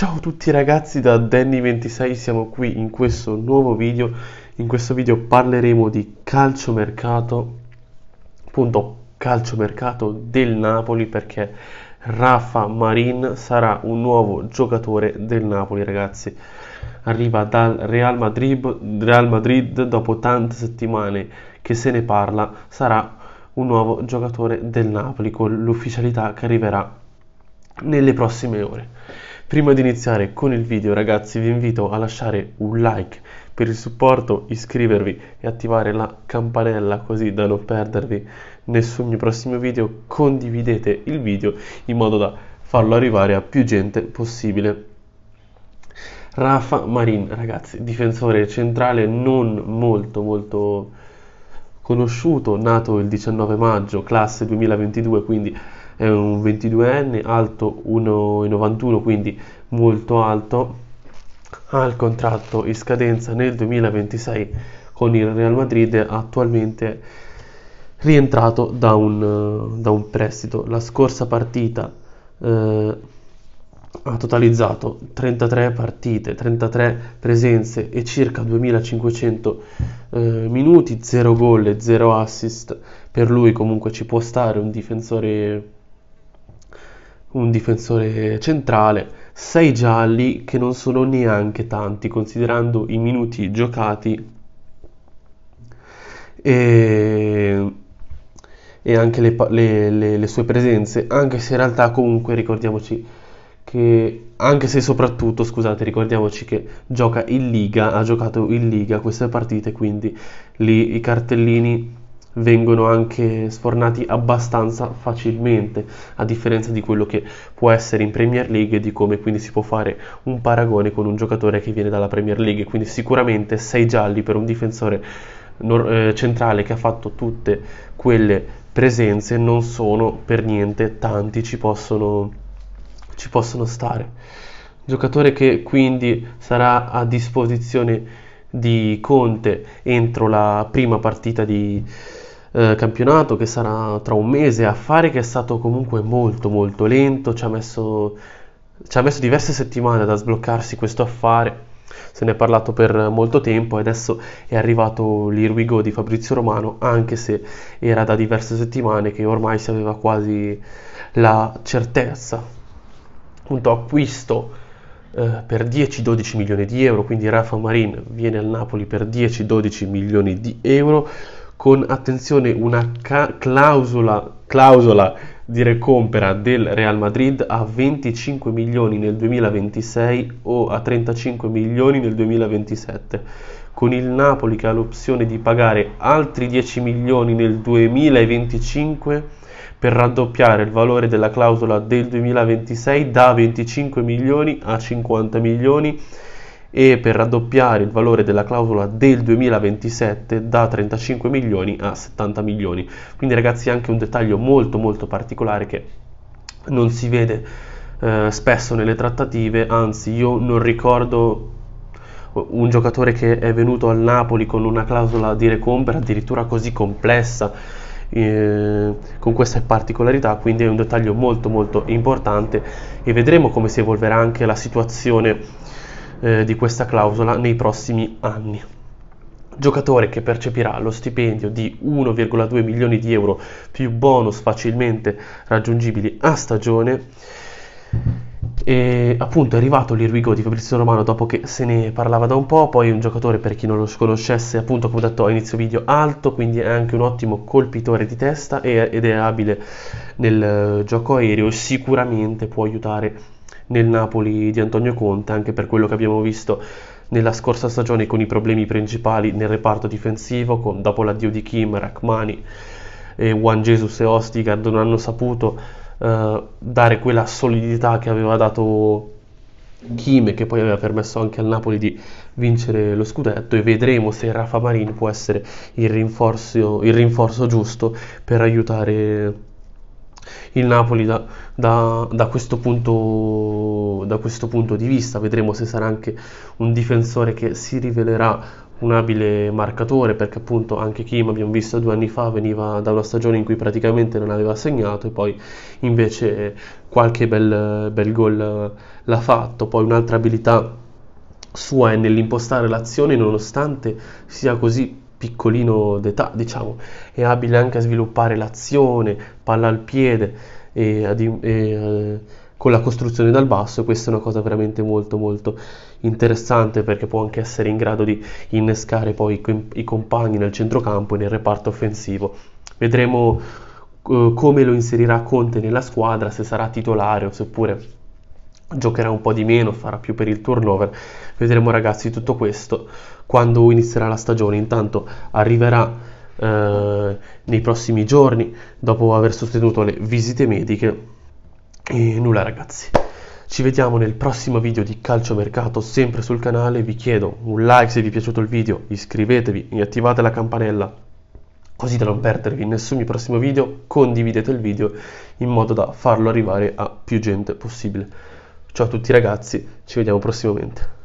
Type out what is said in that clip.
Ciao a tutti ragazzi da Danny26, siamo qui in questo nuovo video. In questo video parleremo di calciomercato, appunto calciomercato del Napoli perché Rafa Marin sarà un nuovo giocatore del Napoli ragazzi. Arriva dal Real Madrid, Real Madrid dopo tante settimane che se ne parla, sarà un nuovo giocatore del Napoli con l'ufficialità che arriverà nelle prossime ore. Prima di iniziare con il video ragazzi vi invito a lasciare un like per il supporto, iscrivervi e attivare la campanella così da non perdervi nessun mio prossimo video, condividete il video in modo da farlo arrivare a più gente possibile. Rafa Marin, ragazzi, difensore centrale non molto molto conosciuto, nato il 19 maggio, classe 2022, quindi è un 22enne, alto 1,91, quindi molto alto, ha il contratto in scadenza nel 2026 con il Real Madrid, attualmente rientrato da un, da un prestito. La scorsa partita eh, ha totalizzato 33 partite, 33 presenze e circa 2500 eh, minuti, 0 gol e 0 assist. Per lui comunque ci può stare un difensore un difensore centrale, 6 gialli che non sono neanche tanti considerando i minuti giocati e, e anche le, le, le, le sue presenze, anche se in realtà comunque ricordiamoci che anche se soprattutto, scusate, ricordiamoci che gioca in Liga, ha giocato in Liga queste partite, quindi lì i cartellini vengono anche sfornati abbastanza facilmente, a differenza di quello che può essere in Premier League e di come quindi si può fare un paragone con un giocatore che viene dalla Premier League. Quindi sicuramente 6 gialli per un difensore nor- eh, centrale che ha fatto tutte quelle presenze non sono per niente tanti, ci possono, ci possono stare. Giocatore che quindi sarà a disposizione di Conte entro la prima partita di, eh, campionato che sarà tra un mese, affare che è stato comunque molto molto lento, ci ha messo, ci ha messo diverse settimane da sbloccarsi questo affare, se ne è parlato per molto tempo e adesso è arrivato l'Irwigo di Fabrizio Romano, anche se era da diverse settimane che ormai si aveva quasi la certezza. Appunto acquisto eh, per 10-12 milioni di euro, quindi Rafa Marin viene al Napoli per 10-12 milioni di euro, con attenzione una ca- clausola, clausola di recompera del Real Madrid a 25 milioni nel 2026 o a 35 milioni nel 2027, con il Napoli che ha l'opzione di pagare altri 10 milioni nel 2025 per raddoppiare il valore della clausola del 2026 da 25 milioni a 50 milioni e per raddoppiare il valore della clausola del 2027 da 35 milioni a 70 milioni. Quindi ragazzi anche un dettaglio molto molto particolare che non si vede eh, spesso nelle trattative, anzi io non ricordo un giocatore che è venuto al Napoli con una clausola di recompra addirittura così complessa eh, con queste particolarità quindi è un dettaglio molto molto importante e vedremo come si evolverà anche la situazione eh, di questa clausola nei prossimi anni. Giocatore che percepirà lo stipendio di 1,2 milioni di euro più bonus facilmente raggiungibili a stagione. E appunto è arrivato l'Irvigo di Fabrizio Romano dopo che se ne parlava da un po', poi un giocatore per chi non lo conoscesse, appunto come ho detto a inizio video, alto, quindi è anche un ottimo colpitore di testa ed è abile nel eh, gioco aereo, sicuramente può aiutare nel Napoli di Antonio Conte, anche per quello che abbiamo visto nella scorsa stagione con i problemi principali nel reparto difensivo, con, dopo l'addio di Kim, Rachmani, eh, Juan Jesus e Ostigard non hanno saputo eh, dare quella solidità che aveva dato Kim che poi aveva permesso anche al Napoli di vincere lo scudetto e vedremo se Rafa Marin può essere il rinforzo, il rinforzo giusto per aiutare il Napoli da, da, da, questo punto, da questo punto di vista. Vedremo se sarà anche un difensore che si rivelerà un abile marcatore perché appunto anche Kim abbiamo visto due anni fa veniva da una stagione in cui praticamente non aveva segnato e poi invece qualche bel, bel gol l'ha fatto poi un'altra abilità sua è nell'impostare l'azione nonostante sia così piccolino d'età, diciamo, è abile anche a sviluppare l'azione, palla al piede e, ad, e eh, con la costruzione dal basso, questa è una cosa veramente molto molto interessante perché può anche essere in grado di innescare poi i, i compagni nel centrocampo e nel reparto offensivo. Vedremo eh, come lo inserirà Conte nella squadra, se sarà titolare o seppure giocherà un po' di meno, farà più per il turnover. Vedremo ragazzi tutto questo quando inizierà la stagione. Intanto arriverà eh, nei prossimi giorni dopo aver sostenuto le visite mediche. E nulla ragazzi. Ci vediamo nel prossimo video di calciomercato sempre sul canale, vi chiedo un like se vi è piaciuto il video, iscrivetevi e attivate la campanella così da non perdervi nessun prossimo video, condividete il video in modo da farlo arrivare a più gente possibile. Ciao a tutti ragazzi, ci vediamo prossimamente.